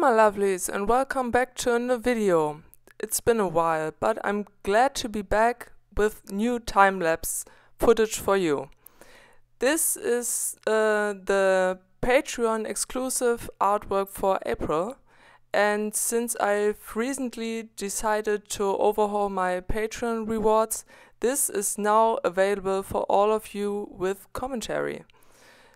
my lovelies and welcome back to a new video. It's been a while, but I'm glad to be back with new time-lapse footage for you. This is uh, the Patreon exclusive artwork for April and since I've recently decided to overhaul my Patreon rewards, this is now available for all of you with commentary.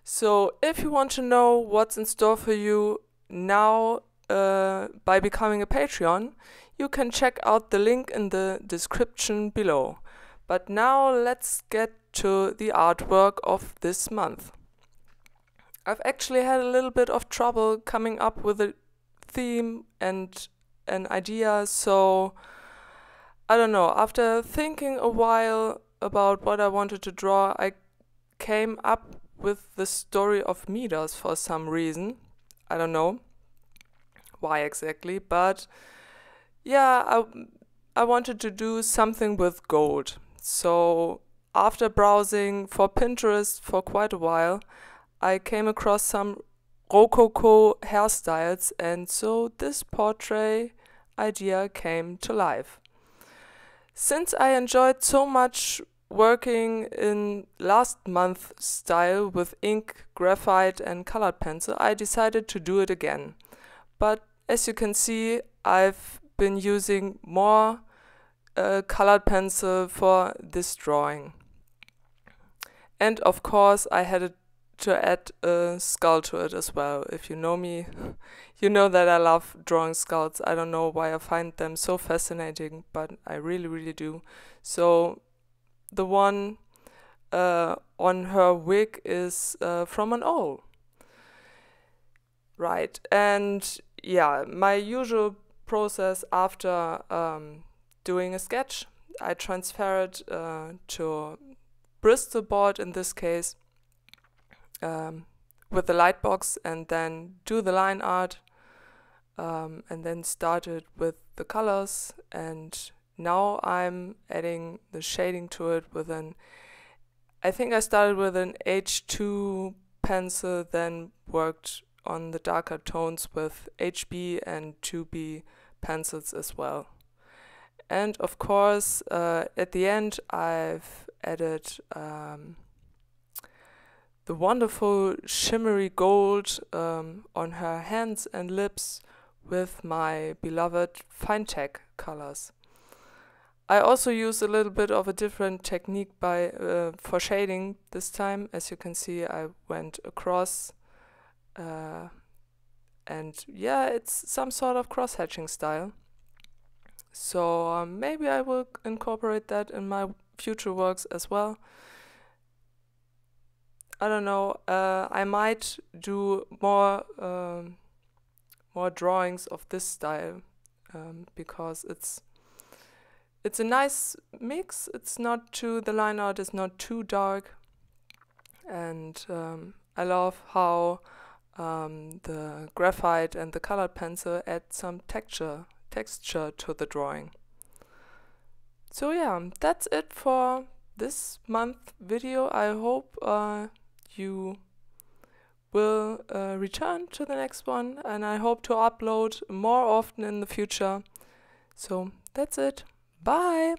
So if you want to know what's in store for you, now uh, by becoming a Patreon, you can check out the link in the description below. But now let's get to the artwork of this month. I've actually had a little bit of trouble coming up with a theme and an idea, so I don't know. After thinking a while about what I wanted to draw, I came up with the story of Midas for some reason. I don't know why exactly, but yeah, I, I wanted to do something with gold. So after browsing for Pinterest for quite a while, I came across some Rococo hairstyles, and so this portrait idea came to life. Since I enjoyed so much working in last month style with ink, graphite, and colored pencil, I decided to do it again. But as you can see, I've been using more uh, colored pencil for this drawing. And of course, I had to add a skull to it as well. If you know me, you know that I love drawing skulls. I don't know why I find them so fascinating, but I really, really do. So the one uh, on her wig is uh, from an owl. Right, and yeah, my usual process after um, doing a sketch, I transfer it uh, to Bristol board in this case um, with the light box and then do the line art um, and then start it with the colors and now I'm adding the shading to it with an I think I started with an H2 pencil then worked on the darker tones with HB and 2B pencils as well. And of course, uh, at the end, I've added um, the wonderful shimmery gold um, on her hands and lips with my beloved Fintech colors. I also use a little bit of a different technique by uh, for shading this time. As you can see, I went across uh, and yeah, it's some sort of cross hatching style. So um, maybe I will incorporate that in my future works as well. I don't know. Uh, I might do more um, more drawings of this style um, because it's it's a nice mix. It's not too the line art is not too dark, and um, I love how um, the graphite and the colored pencil add some texture texture to the drawing. So yeah, that's it for this month video. I hope uh, you will uh, return to the next one and I hope to upload more often in the future. So that's it. Bye!